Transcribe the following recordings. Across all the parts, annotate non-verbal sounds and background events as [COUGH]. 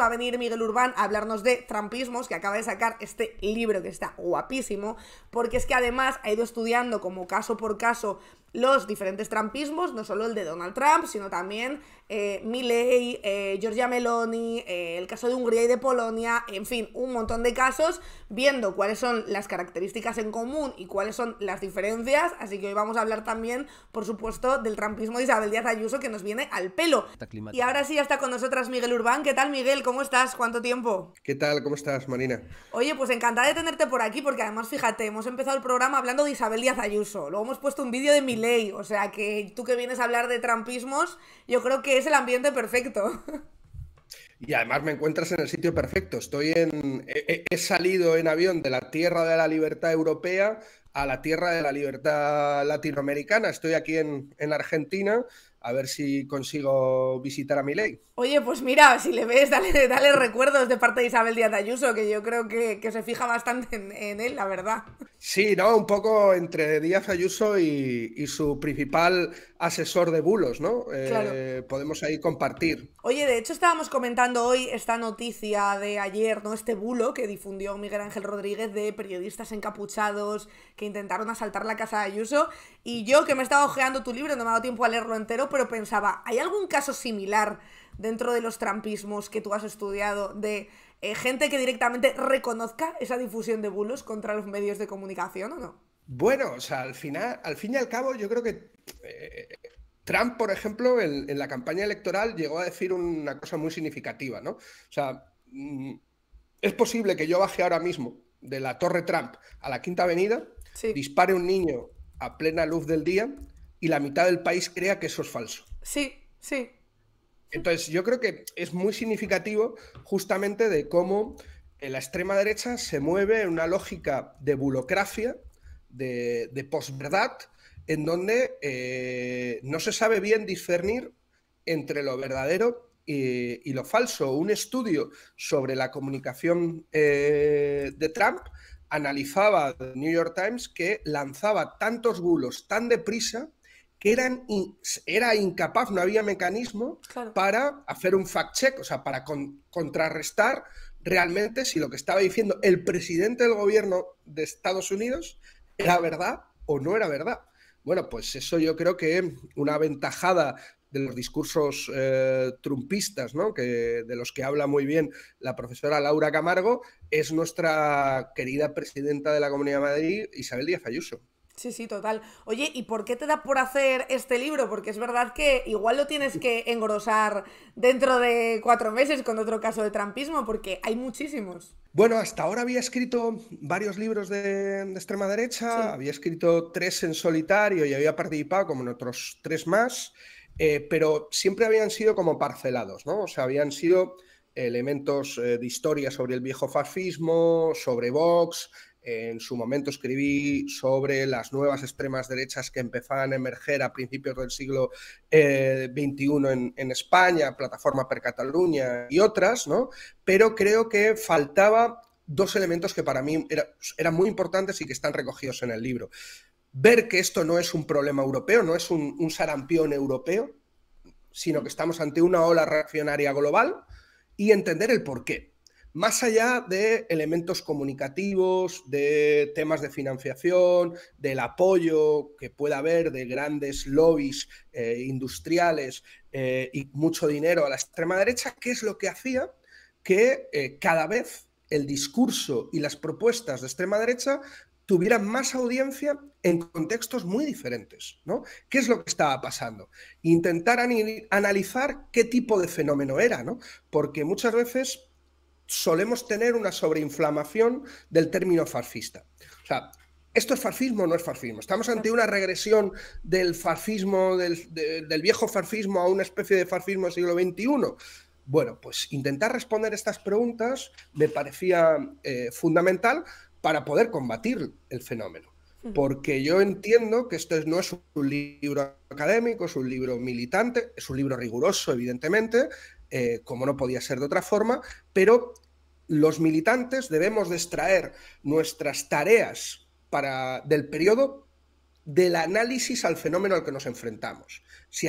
va a venir Miguel Urbán a hablarnos de Trampismos, que acaba de sacar este libro que está guapísimo, porque es que además ha ido estudiando como caso por caso los diferentes trampismos, no solo el de Donald Trump, sino también eh, Milley, eh, Giorgia Meloni, eh, el caso de Hungría y de Polonia, en fin, un montón de casos, viendo cuáles son las características en común y cuáles son las diferencias. Así que hoy vamos a hablar también, por supuesto, del trampismo de Isabel Díaz Ayuso, que nos viene al pelo. Y ahora sí, ya está con nosotras Miguel Urbán. ¿Qué tal, Miguel? ¿Cómo estás? ¿Cuánto tiempo? ¿Qué tal? ¿Cómo estás, Marina? Oye, pues encantada de tenerte por aquí, porque además, fíjate, hemos empezado el programa hablando de Isabel Díaz Ayuso. Luego hemos puesto un vídeo de Milley ley. O sea que tú que vienes a hablar de trampismos, yo creo que es el ambiente perfecto. Y además me encuentras en el sitio perfecto. Estoy en. He, salido en avión de la tierra de la libertad europea a la tierra de la libertad latinoamericana. Estoy aquí en, en Argentina a ver si consigo visitar a ley. Oye, pues mira, si le ves, [LAUGHS] dale, recuerdos de parte de Isabel Díaz Ayuso, que yo creo que, se fija bastante en, él, la verdad. Sí, ¿no? Un poco entre Díaz Ayuso y, su principal asesor de bulos, ¿no? Eh, claro. podemos ahí compartir. Oye, de hecho estábamos comentando hoy esta noticia de ayer, ¿no? Este bulo que difundió Miguel Ángel Rodríguez de periodistas encapuchados que intentaron asaltar la casa de Ayuso y yo que me estaba ojeando tu libro, no me ha dado tiempo a leerlo entero, pero pensaba, ¿hay algún caso similar dentro de los trampismos que tú has estudiado de eh, gente que directamente reconozca esa difusión de bulos contra los medios de comunicación o no? Bueno, o sea, al final, al fin y al cabo, yo creo que eh, Trump, por ejemplo, en, la campaña electoral llegó a decir una cosa muy significativa, ¿no? O sea, mm, es posible que yo baje ahora mismo de la Torre Trump a la Quinta Avenida, sí. dispare un niño a plena luz del día y la mitad del país crea que eso es falso. Sí, sí. Entonces, yo creo que es muy significativo justamente de cómo eh, la extrema derecha se mueve en una lógica de burocracia, de, de posverdad, en donde eh, no se sabe bien discernir entre lo verdadero y, lo falso. Un estudio sobre la comunicación eh, de Trump analizaba The New York Times que lanzaba tantos bulos tan deprisa que eran era incapaz, no había mecanismo para hacer un fact-check, o sea, para contrarrestar realmente si lo que estaba diciendo el presidente del gobierno de Estados Unidos era verdad o no era verdad. Bueno, pues eso yo creo que una ventajada de los discursos eh, trumpistas, ¿no? que, de los que habla muy bien la profesora Laura Camargo, es nuestra querida presidenta de la Comunidad de Madrid, Isabel Díaz Ayuso. Sí, sí, total. Oye, ¿y por qué te da por hacer este libro? Porque es verdad que igual lo tienes que engrosar dentro de cuatro meses con otro caso de trampismo, porque hay muchísimos. Bueno, hasta ahora había escrito varios libros de, extrema derecha, había escrito tres en solitario y había participado como en otros tres más. Eh, pero siempre habían sido como parcelados, ¿no? O sea, habían sido elementos eh, de historia sobre el viejo fascismo, sobre Vox. En su momento escribí sobre las nuevas extremas derechas que empezaban a emerger a principios del siglo XXI eh, en, España, Plataforma per Cataluña y otras, ¿no? Pero creo que faltaba dos elementos que para mí eran muy importantes y que están recogidos en el libro ver que esto no es un problema europeo, no es un, sarampión europeo, sino que estamos ante una ola reaccionaria global y entender el por qué. Más allá de elementos comunicativos, de temas de financiación, del apoyo que pueda haber de grandes lobbies eh, industriales eh, y mucho dinero a la extrema derecha, ¿qué es lo que hacía que eh, cada vez el discurso y las propuestas de extrema derecha tuvieran más audiencia en contextos muy diferentes, ¿no? ¿Qué es lo que estaba pasando? Intentar analizar qué tipo de fenómeno era, ¿no? Porque muchas veces solemos tener una sobreinflamación del término farfista. O sea, esto es fascismo o no es farcismo? Estamos ante una regresión del fascismo del, viejo farcismo a una especie de farfismo del siglo XXI. Bueno, pues intentar responder estas preguntas me parecía eh, fundamental para poder combatir el fenómeno. Hmm. Porque yo entiendo que esto no es un libro académico, es un libro militante, es un libro riguroso, evidentemente, eh, como no podía ser de otra forma, pero los militantes debemos extraer nuestras tareas para, del periodo del análisis al fenómeno al que nos enfrentamos. Si,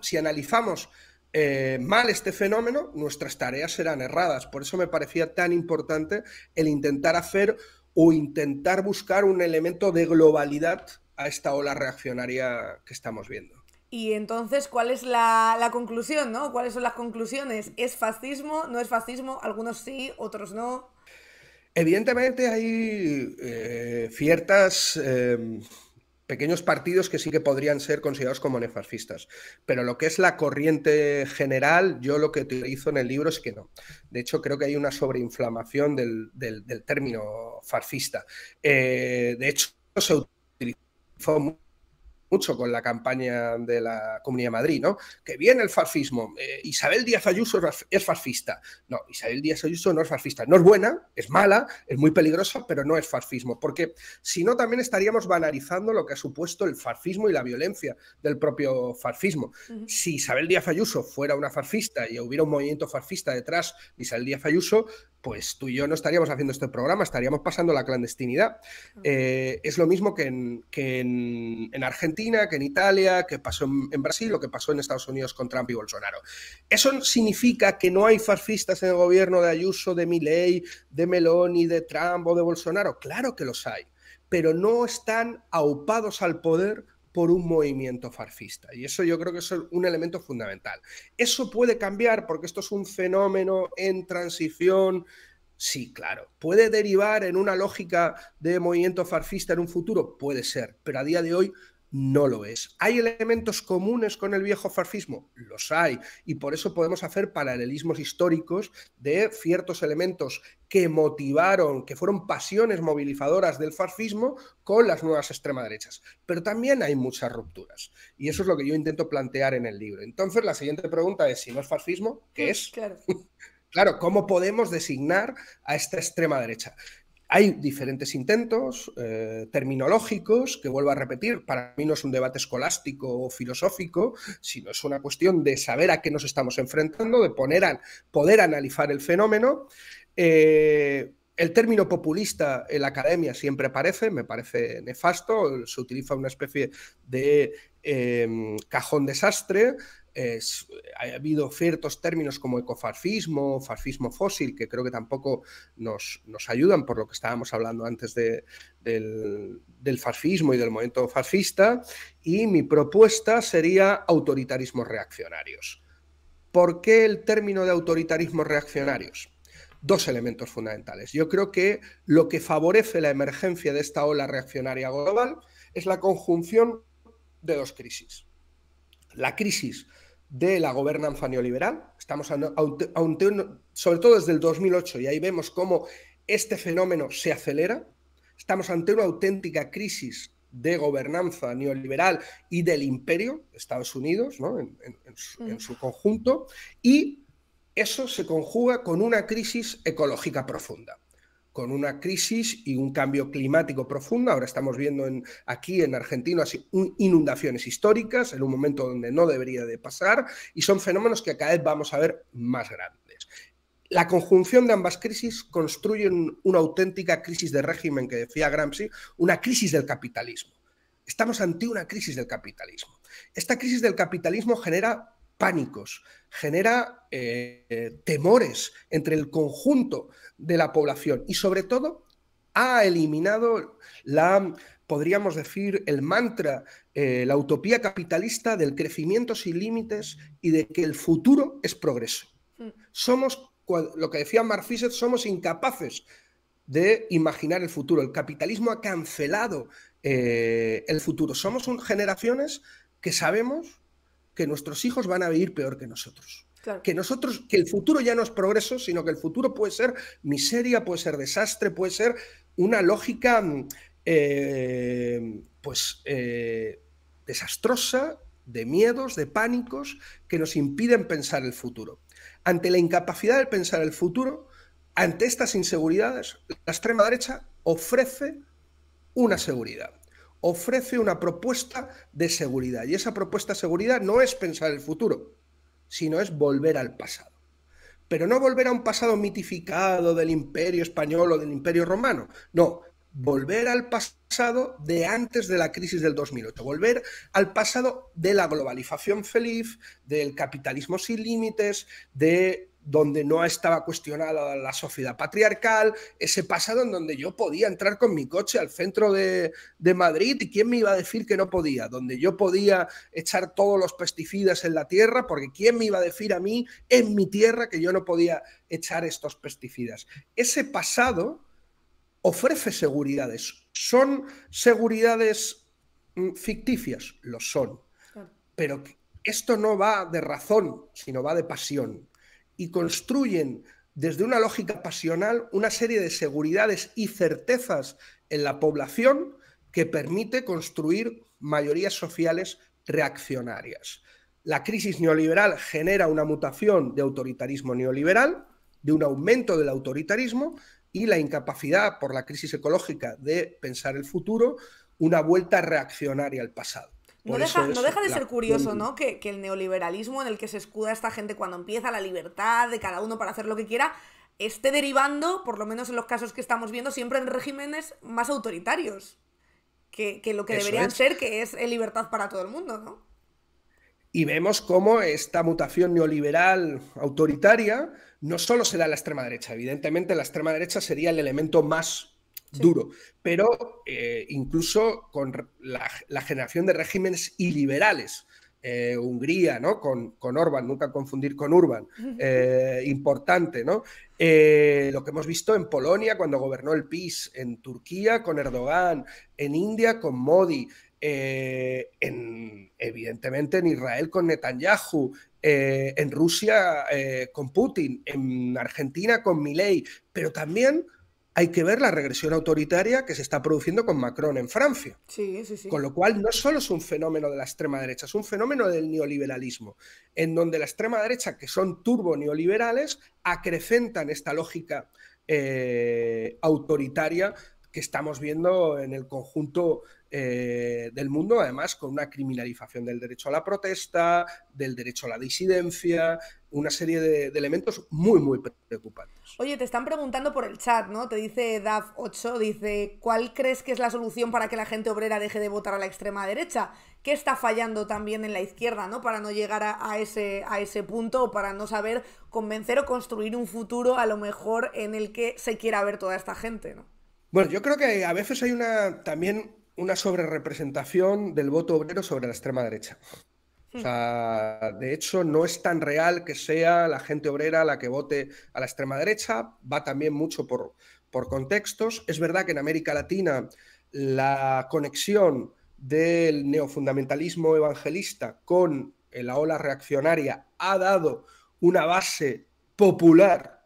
si analizamos eh, mal este fenómeno, nuestras tareas serán erradas. Por eso me parecía tan importante el intentar hacer o intentar buscar un elemento de globalidad a esta ola reaccionaria que estamos viendo. Y entonces, ¿cuál es la, conclusión? ¿no? ¿Cuáles son las conclusiones? ¿Es fascismo? ¿No es fascismo? Algunos sí, otros no. Evidentemente hay eh, ciertas... Eh, pequeños partidos que sí que podrían ser considerados como nefascistas. Pero lo que es la corriente general, yo lo que utilizo en el libro es que no. De hecho, creo que hay una sobreinflamación del, del, término fascista. Eh, de hecho, se utilizó mucho con la campaña de la Comunidad de Madrid, ¿no? Que viene el fascismo, eh, Isabel Díaz Ayuso es fascista. No, Isabel Díaz Ayuso no es fascista, no es buena, es mala, es muy peligrosa, pero no es fascismo, porque si no también estaríamos banalizando lo que ha supuesto el fascismo y la violencia del propio fascismo. Si Isabel Díaz Ayuso fuera una fascista y hubiera un movimiento fascista detrás de Isabel Díaz Ayuso, pues tú y yo no estaríamos haciendo este programa, estaríamos pasando la clandestinidad. Eh, es lo mismo que en Argentina que en Italia, que pasó en, Brasil lo que pasó en Estados Unidos con Trump y Bolsonaro. Eso significa que no hay fascistas en el gobierno de Ayuso, de Milei, de Meloni, de Trump o de Bolsonaro. Claro que los hay, pero no están aupados al poder por un movimiento farfista. Y eso yo creo que es un elemento fundamental. Eso puede cambiar porque esto es un fenómeno en transición. Sí, claro. ¿Puede derivar en una lógica de movimiento farfista en un futuro? Puede ser, pero a día de hoy no lo es. ¿Hay elementos comunes con el viejo fascismo? Los hay, y por eso podemos hacer paralelismos históricos de ciertos elementos que motivaron, que fueron pasiones movilizadoras del farfismo con las nuevas extrema derechas. Pero también hay muchas rupturas, y eso es lo que yo intento plantear en el libro. Entonces, la siguiente pregunta es, si no es farfismo, ¿qué es? Claro. [LAUGHS] Claro, ¿cómo podemos designar a esta extrema derecha? hay diferentes intentos eh, terminológicos que vuelvo a repetir, para mí no es un debate escolástico o filosófico, sino es una cuestión de saber a qué nos estamos enfrentando, de poder analizar el fenómeno. Eh, el término populista en la academia siempre aparece, me parece nefasto, se utiliza una especie de eh, cajón desastre ha habido ciertos términos como ecofarcismo, fascismo fósil, que creo que tampoco nos, ayudan por lo que estábamos hablando antes del, del fascismo y del movimiento fascista. Y mi propuesta sería autoritarismos reaccionarios. ¿Por qué el término de autoritarismos reaccionarios? dos elementos fundamentales. Yo creo que lo que favorece la emergencia de esta ola reaccionaria global es la conjunción de dos crisis. La crisis de la gobernanza neoliberal. Estamos sobre todo desde el 2008 y ahí vemos cómo este fenómeno se acelera. Estamos ante una auténtica crisis de gobernanza neoliberal y del imperio, Estados Unidos, en, su, conjunto, y eso se conjuga con una crisis ecológica profunda con una crisis y un cambio climático profundo. Ahora estamos viendo aquí en Argentina inundaciones históricas en un momento donde no debería de pasar y son fenómenos que cada vez vamos a ver más grandes. La conjunción de ambas crisis construye una auténtica crisis de régimen que decía Gramsci, una crisis del capitalismo. Estamos ante una crisis del capitalismo. Esta crisis del capitalismo genera pánicos, genera eh, temores entre el conjunto de la población y sobre todo ha eliminado la, podríamos decir, el mantra, eh, la utopía capitalista del crecimiento sin límites y de que el futuro es progreso. Mm. Somos, lo que decía Marfiset, somos incapaces de imaginar el futuro. El capitalismo ha cancelado eh, el futuro. Somos generaciones que sabemos que nuestros hijos van a vivir peor que nosotros. Que nosotros, que el futuro ya no es progreso, sino que el futuro puede ser miseria, puede ser desastre, puede ser una lógica mm, eh, pues eh, desastrosa de miedos, de pánicos que nos impiden pensar el futuro. Ante la incapacidad de pensar el futuro, ante estas inseguridades, la extrema derecha ofrece una seguridad ofrece una propuesta de seguridad. Y esa propuesta de seguridad no es pensar el futuro, sino es volver al pasado. Pero no volver a un pasado mitificado del imperio español o del imperio romano. No, volver al pasado de antes de la crisis del 2008, volver al pasado de la globalización feliz, del capitalismo sin límites, de donde no estaba cuestionada la sociedad patriarcal, ese pasado en donde yo podía entrar con mi coche al centro de, Madrid y quién me iba a decir que no podía, donde yo podía echar todos los pesticidas en la tierra, porque quién me iba a decir a mí en mi tierra que yo no podía echar estos pesticidas. Ese pasado ofrece seguridades. ¿Son seguridades mm, ficticias? Lo son. Pero esto no va de razón, sino va de pasión y construyen desde una lógica pasional una serie de seguridades y certezas en la población que permite construir mayorías sociales reaccionarias. La crisis neoliberal genera una mutación de autoritarismo neoliberal, de un aumento del autoritarismo y la incapacidad por la crisis ecológica de pensar el futuro, una vuelta reaccionaria al pasado. No deja, de ser curioso, ¿no? Que, el neoliberalismo en el que se escuda esta gente cuando empieza la libertad de cada uno para hacer lo que quiera, esté derivando, por lo menos en los casos que estamos viendo, siempre en regímenes más autoritarios que, lo que deberían ser, que es libertad para todo el mundo, ¿no? Y vemos cómo esta mutación neoliberal autoritaria no solo se da en la extrema derecha, evidentemente la extrema derecha sería el elemento más duro. Pero eh, incluso con la, generación de regímenes iliberales, eh, Hungría, ¿no? Con, Orban, nunca confundir con Urban, eh, importante, ¿no? lo que hemos visto en Polonia cuando gobernó el PIS, en Turquía con Erdogan, en India con Modi, evidentemente en Israel con Netanyahu, en Rusia con Putin, en Argentina con Milei, pero también hay que ver la regresión autoritaria que se está produciendo con Macron en Francia. Con lo cual, no solo es un fenómeno de la extrema derecha, es un fenómeno del neoliberalismo, en donde la extrema derecha, que son turbo neoliberales, acrecentan esta lógica eh, autoritaria que estamos viendo en el conjunto eh, del mundo, además con una criminalización del derecho a la protesta, del derecho a la disidencia, una serie de, elementos muy, muy preocupantes. Oye, te están preguntando por el chat, ¿no? Te dice DAF8, dice, ¿cuál crees que es la solución para que la gente obrera deje de votar a la extrema derecha? ¿Qué está fallando también en la izquierda, ¿no? Para no llegar a, ese, a ese punto o para no saber convencer o construir un futuro a lo mejor en el que se quiera ver toda esta gente, ¿no? Bueno, yo creo que a veces hay una también una sobrerepresentación del voto obrero sobre la extrema derecha. de hecho, no es tan real que sea la gente obrera la que vote a la extrema derecha, va también mucho por, por contextos. Es verdad que en América Latina la conexión del neofundamentalismo evangelista con la ola reaccionaria ha dado una base popular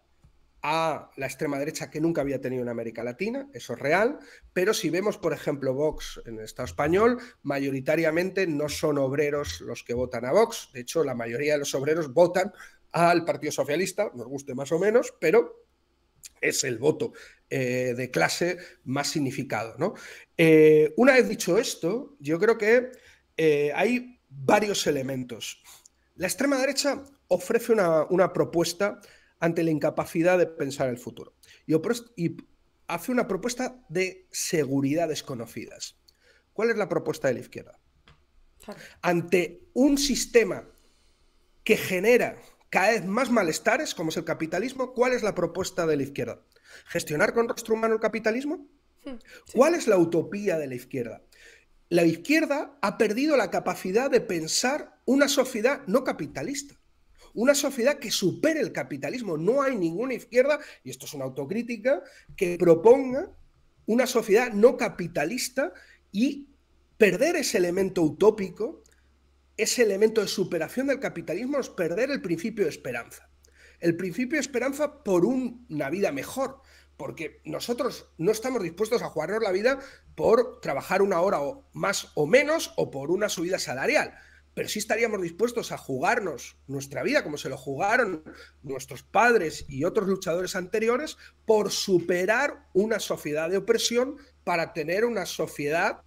a la extrema derecha que nunca había tenido en América Latina, eso es real, pero si vemos, por ejemplo, Vox en el Estado español, mayoritariamente no son obreros los que votan a Vox, de hecho, la mayoría de los obreros votan al Partido Socialista, nos guste más o menos, pero es el voto eh, de clase más significado. ¿no? Eh, una vez dicho esto, yo creo que eh, hay varios elementos. La extrema derecha ofrece una, una propuesta ante la incapacidad de pensar el futuro. Y, hace una propuesta de seguridad desconocidas. ¿Cuál es la propuesta de la izquierda? Ante un sistema que genera cada vez más malestares, como es el capitalismo, ¿cuál es la propuesta de la izquierda? ¿Gestionar con rostro humano el capitalismo? Hmm, ¿Cuál es la utopía de la izquierda? La izquierda ha perdido la capacidad de pensar una sociedad no capitalista una sociedad que supere el capitalismo. No hay ninguna izquierda, y esto es una autocrítica, que proponga una sociedad no capitalista y perder ese elemento utópico, ese elemento de superación del capitalismo es perder el principio de esperanza. El principio de esperanza por una vida mejor, porque nosotros no estamos dispuestos a jugarnos la vida por trabajar una hora o más o menos o por una subida salarial pero sí estaríamos dispuestos a jugarnos nuestra vida, como se lo jugaron nuestros padres y otros luchadores anteriores, por superar una sociedad de opresión para tener una sociedad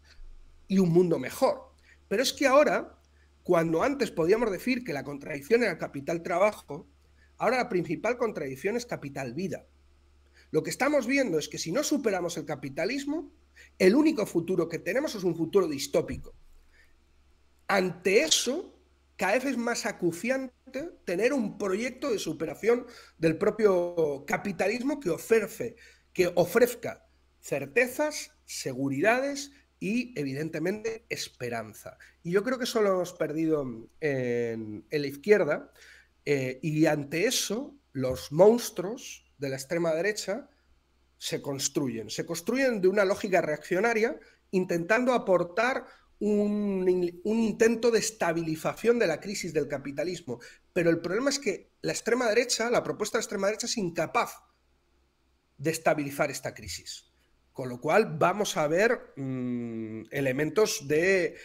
y un mundo mejor. Pero es que ahora, cuando antes podíamos decir que la contradicción era capital trabajo, ahora la principal contradicción es capital vida. Lo que estamos viendo es que si no superamos el capitalismo, el único futuro que tenemos es un futuro distópico ante eso, cada vez es más acuciante tener un proyecto de superación del propio capitalismo que, que ofrezca certezas, seguridades y, evidentemente, esperanza. Y yo creo que eso lo hemos perdido en, la izquierda. Eh, y ante eso, los monstruos de la extrema derecha se construyen. Se construyen de una lógica reaccionaria intentando aportar un, intento de estabilización de la crisis del capitalismo. Pero el problema es que la extrema derecha, la propuesta de la extrema derecha es incapaz de estabilizar esta crisis. Con lo cual vamos a ver mm, elementos de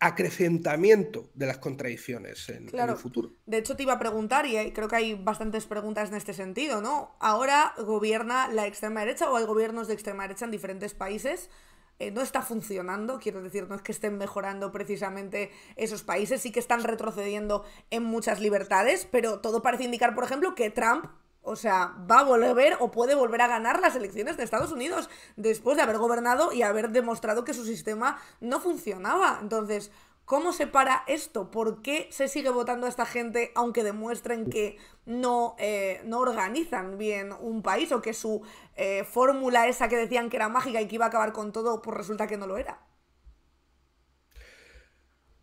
acrecentamiento de las contradicciones en, en, el futuro. De hecho, te iba a preguntar, y creo que hay bastantes preguntas en este sentido, ¿no? Ahora gobierna la extrema derecha o hay gobiernos de extrema derecha en diferentes países eh, no está funcionando, quiero decir, no es que estén mejorando precisamente esos países, sí que están retrocediendo en muchas libertades, pero todo parece indicar, por ejemplo, que Trump o sea, va a volver o puede volver a ganar las elecciones de Estados Unidos después de haber gobernado y haber demostrado que su sistema no funcionaba. Entonces, ¿Cómo se para esto? ¿Por qué se sigue votando a esta gente aunque demuestren que no, eh, no organizan bien un país o que su eh, fórmula esa que decían que era mágica y que iba a acabar con todo, pues resulta que no lo era?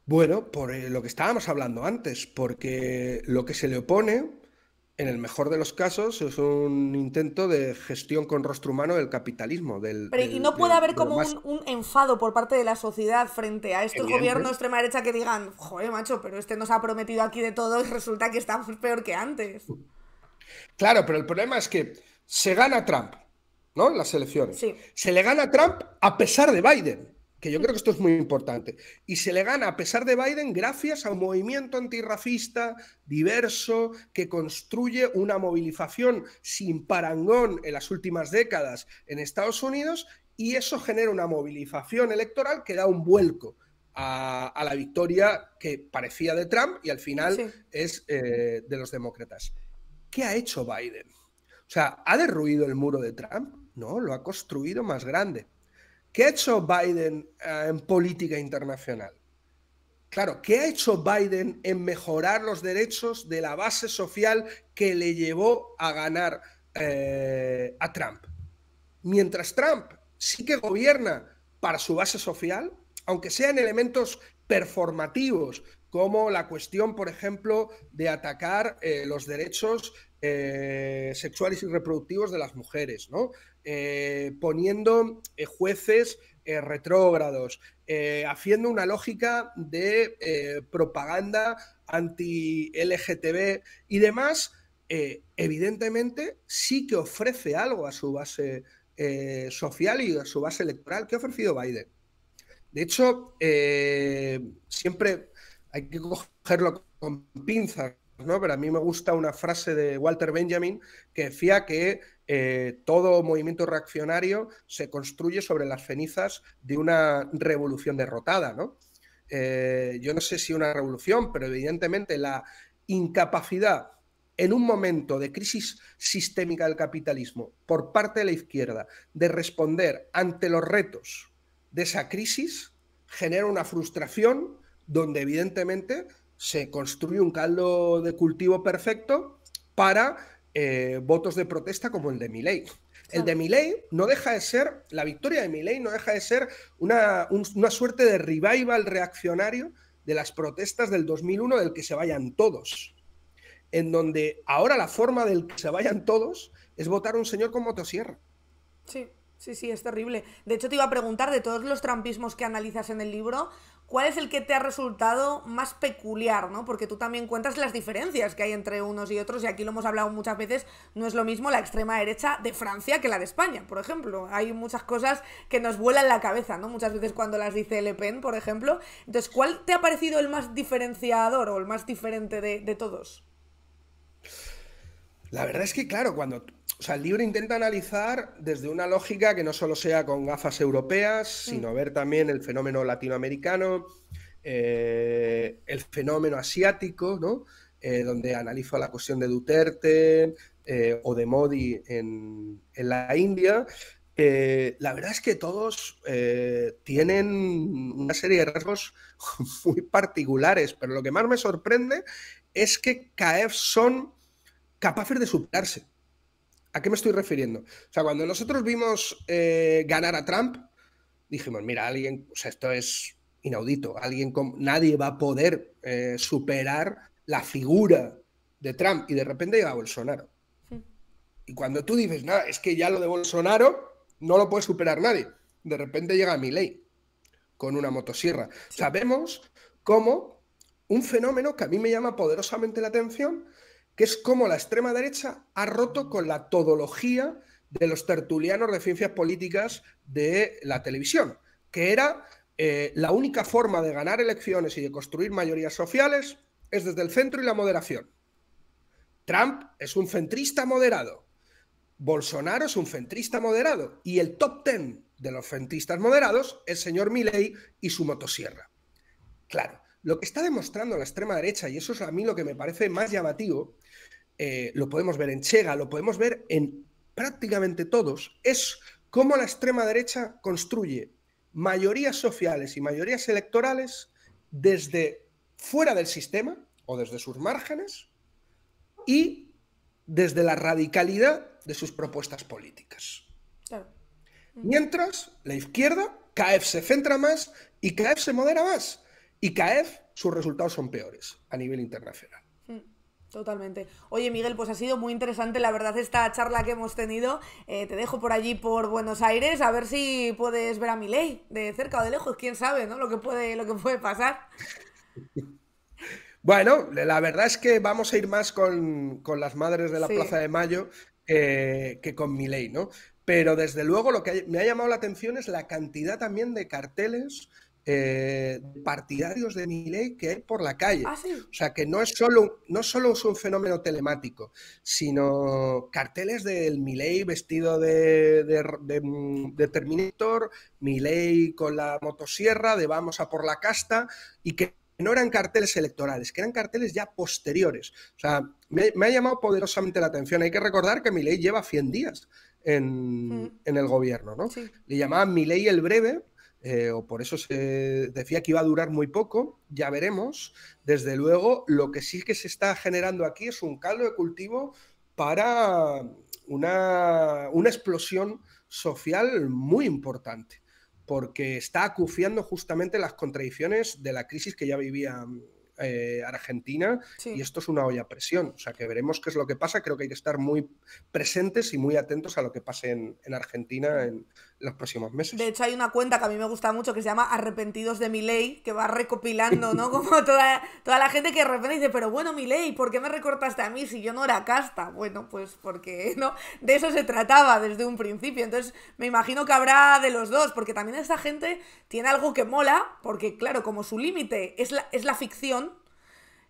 Bueno, por eh, lo que estábamos hablando antes, porque lo que se le opone en el mejor de los casos, es un intento de gestión con rostro humano del capitalismo. Del, ¿Y no puede haber como un, enfado por parte de la sociedad frente a este gobierno de extrema derecha que digan, joder, macho, pero este nos ha prometido aquí de todo y resulta que estamos peor que antes? Claro, pero el problema es que se gana Trump, ¿no? Las elecciones. Se le gana Trump a pesar de Biden que yo creo que esto es muy importante. Y se le gana, a pesar de Biden, gracias a un movimiento antirracista diverso que construye una movilización sin parangón en las últimas décadas en Estados Unidos y eso genera una movilización electoral que da un vuelco. A, la victoria que parecía de Trump y al final es eh, de los demócratas. ¿Qué ha hecho Biden? O sea, ¿ha derruido el muro de Trump? No, lo ha construido más grande. ¿Qué ha hecho Biden eh, en política internacional? Claro, ¿qué ha hecho Biden en mejorar los derechos de la base social que le llevó a ganar eh, a Trump? Mientras Trump sí que gobierna para su base social, aunque sean elementos performativos, como la cuestión, por ejemplo, de atacar eh, los derechos sexuales y reproductivos de las mujeres, ¿no? Eh, poniendo eh, jueces eh, retrógrados, haciendo una lógica de propaganda anti-LGTB y demás, evidentemente sí que ofrece algo a su base social y a su base electoral que ha ofrecido Biden. De hecho, siempre hay que cogerlo con pinzas, ¿no? Pero a mí me gusta una frase de Walter Benjamin que decía que eh, todo movimiento reaccionario se construye sobre las cenizas de una revolución derrotada, ¿no? Eh, yo no sé si una revolución, pero evidentemente la incapacidad en un momento de crisis sistémica del capitalismo por parte de la izquierda de responder ante los retos de esa crisis genera una frustración donde evidentemente se construye un caldo de cultivo perfecto para eh, votos de protesta como el de Milei. El de Milei no deja de ser, la victoria de Milei no deja de ser una, una suerte de revival reaccionario de las protestas del 2001 del que se vayan todos. En donde ahora la forma del que se vayan todos es votar un señor con motosierra. Sí. Sí, sí, es terrible. De hecho, te iba a preguntar, de todos los trampismos que analizas en el libro, ¿cuál es el que te ha resultado más peculiar, no? Porque tú también cuentas las diferencias que hay entre unos y otros, y aquí lo hemos hablado muchas veces, no es lo mismo la extrema derecha de Francia que la de España, por ejemplo. Hay muchas cosas que nos vuelan la cabeza, ¿no? Muchas veces cuando las dice Le Pen, por ejemplo. Entonces, ¿cuál te ha parecido el más diferenciador o el más diferente de, de todos? La verdad es que, claro, cuando. O sea, el libro intenta analizar desde una lógica que no solo sea con gafas europeas, sino ver también el fenómeno latinoamericano, eh, el fenómeno asiático, ¿no? Eh, donde analiza la cuestión de Duterte eh, o de Modi en, en la India. la verdad es que todos tienen una serie de rasgos [LAUGHS] muy particulares, pero lo que más me sorprende es que CAEF son capaces de superarse. ¿A qué me estoy refiriendo? O sea, cuando nosotros vimos eh, ganar a Trump, dijimos, mira, alguien, o sea, esto es inaudito, alguien con, nadie va a poder eh, superar la figura de Trump y de repente llega Bolsonaro. Y cuando tú dices, nada, es que ya lo de Bolsonaro no lo puede superar nadie, de repente llega Milei con una motosierra. Sabemos cómo un fenómeno que a mí me llama poderosamente la atención que es como la extrema derecha ha roto con la todología de los tertulianos de ciencias políticas de la televisión, que era eh, la única forma de ganar elecciones y de construir mayorías sociales es desde el centro y la moderación. Trump es un centrista moderado, Bolsonaro es un centrista moderado y el top ten de los centristas moderados es señor Milley y su motosierra. Claro, lo que está demostrando la extrema derecha, y eso es a mí lo que me parece más llamativo, eh, lo podemos ver en Chega, lo podemos ver en prácticamente todos, es cómo la extrema derecha construye mayorías sociales y mayorías electorales desde fuera del sistema o desde sus márgenes y desde la radicalidad de sus propuestas políticas. Mientras la izquierda, CAEF se centra más y CAEF se modera más. Y CAEF, sus resultados son peores a nivel internacional. Hmm, totalmente. Oye, Miguel, pues ha sido muy interesante, la verdad, esta charla que hemos tenido. Eh, te dejo por allí, por Buenos Aires, a ver si puedes ver a Milei de cerca o de lejos, quién sabe, ¿no? Lo que puede, lo que puede pasar. [LAUGHS] Bueno, la verdad es que vamos a ir más con, las madres de la Plaza de Mayo eh, que con Milei, ¿no? Pero desde luego lo que me ha llamado la atención es la cantidad también de carteles eh, partidarios de mi ley que hay por la calle. Ah, o sea, que no es, solo, no es un fenómeno telemático, sino carteles del Milei vestido de, de, de, Terminator, con la motosierra, de vamos a por la casta, y que no eran carteles electorales, que eran carteles ya posteriores. O sea, me, ha llamado poderosamente la atención. Hay que recordar que ley lleva 100 días mm. en, el gobierno, ¿no? Le llamaban Milei el breve, eh, o por eso se decía que iba a durar muy poco, ya veremos. Desde luego, lo que sí que se está generando aquí es un caldo de cultivo para una, explosión social muy importante, porque está acuciando justamente las contradicciones de la crisis que ya vivían. Eh, Argentina y esto es una olla a presión. O sea que veremos qué es lo que pasa. Creo que hay que estar muy presentes y muy atentos a lo que pase en, Argentina en los próximos meses. De hecho, hay una cuenta que a mí me gusta mucho que se llama Arrepentidos de mi ley, que va recopilando, ¿no? [LAUGHS] Como toda, toda la gente que de repente dice, pero bueno, mi ley, ¿por qué me recortaste a mí si yo no era casta? Bueno, pues porque no, de eso se trataba desde un principio. Entonces, me imagino que habrá de los dos, porque también esa gente tiene algo que mola, porque claro, como su límite es la, es la ficción,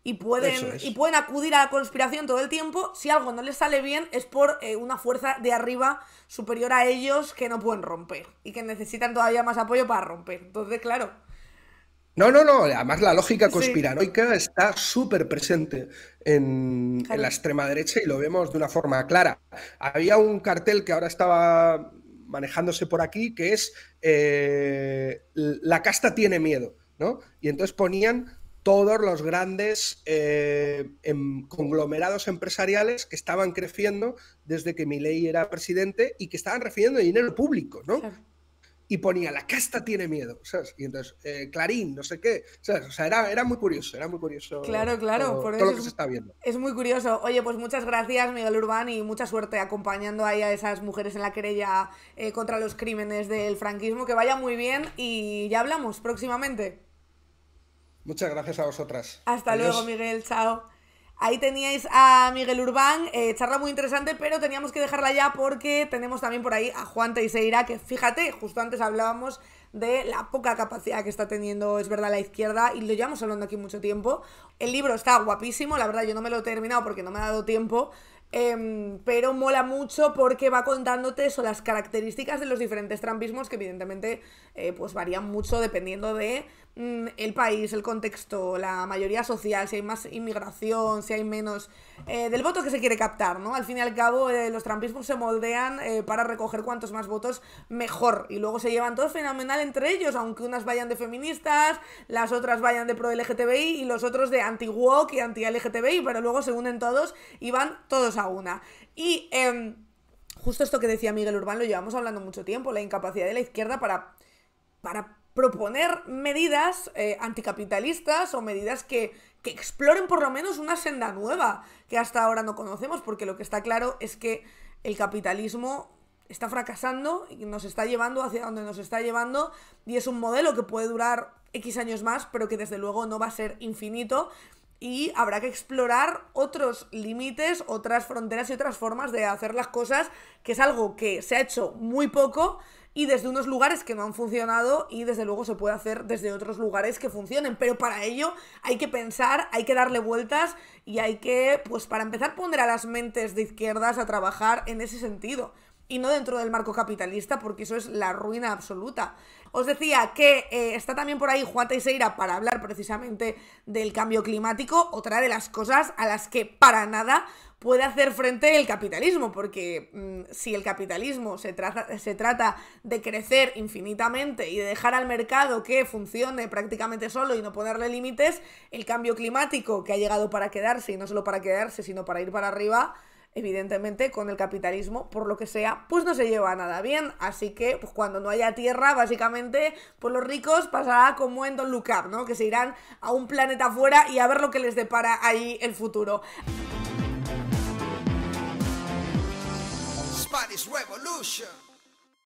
y pueden, y pueden acudir a la conspiración todo el tiempo. Si algo no les sale bien es por eh, una fuerza de arriba superior a ellos que no pueden romper y que necesitan todavía más apoyo para romper. Entonces, claro. No, no, no. Además, la lógica conspiranoica está súper presente en, la extrema derecha y lo vemos de una forma clara. Había un cartel que ahora estaba manejándose por aquí que es eh, la casta tiene miedo, ¿no? Y entonces ponían todos los grandes eh, em, conglomerados empresariales que estaban creciendo desde que Milei era presidente y que estaban recibiendo dinero público, ¿no? Y ponía, la casta tiene miedo, ¿sabes? Y entonces, eh, Clarín, no sé qué, O sea, era, muy curioso, era muy curioso. Claro, claro, todo, lo que se está viendo. Es muy curioso. Oye, pues muchas gracias, Miguel Urbán, y mucha suerte acompañando ahí a esas mujeres en la querella eh, contra los crímenes del franquismo. Que vaya muy bien y ya hablamos próximamente. Muchas gracias a vosotras. Hasta luego, Miguel. Chao. Ahí teníais a Miguel Urbán, eh, charla muy interesante, pero teníamos que dejarla ya porque tenemos también por ahí a Juan Teixeira, que fíjate, justo antes hablábamos de la poca capacidad que está teniendo, es verdad, la izquierda, y lo llevamos hablando aquí mucho tiempo. El libro está guapísimo, la verdad yo no me lo he terminado porque no me ha dado tiempo, em, pero mola mucho porque va contándote eso, las características de los diferentes trampismos que evidentemente eh, pues varían mucho dependiendo de Mm, el país, el contexto, la mayoría social, si hay más inmigración, si hay menos, eh, del voto que se quiere captar, ¿no? Al fin y al cabo, eh, los trampismos se moldean eh, para recoger cuantos más votos mejor y luego se llevan todos fenomenal entre ellos, aunque unas vayan de feministas, las otras vayan de pro-LGTBI y los otros de anti-woke y anti-LGTBI, pero luego se unen todos y van todos a una. Y em, justo esto que decía Miguel Urbán lo llevamos hablando mucho tiempo, la incapacidad de la izquierda para... para proponer medidas eh, anticapitalistas o medidas que, que exploren por lo menos una senda nueva que hasta ahora no conocemos, porque lo que está claro es que el capitalismo está fracasando y nos está llevando hacia donde nos está llevando y es un modelo que puede durar X años más, pero que desde luego no va a ser infinito y habrá que explorar otros límites, otras fronteras y otras formas de hacer las cosas, que es algo que se ha hecho muy poco y desde unos lugares que no han funcionado y desde luego se puede hacer desde otros lugares que funcionen, pero para ello hay que pensar, hay que darle vueltas y hay que, pues para empezar, poner a las mentes de izquierdas a trabajar en ese sentido y no dentro del marco capitalista, porque eso es la ruina absoluta. Os decía que eh, está también por ahí Juan Teixeira para hablar precisamente del cambio climático, otra de las cosas a las que para nada puede hacer frente el capitalismo, porque mm, si el capitalismo se, se trata de crecer infinitamente y de dejar al mercado que funcione prácticamente solo y no ponerle límites, el cambio climático que ha llegado para quedarse, y no solo para quedarse, sino para ir para arriba, evidentemente con el capitalismo, por lo que sea, pues no se lleva nada bien. Así que, pues cuando no haya tierra, básicamente, pues los ricos pasará como en Don Lucar, ¿no? Que se irán a un planeta afuera y a ver lo que les depara ahí el futuro.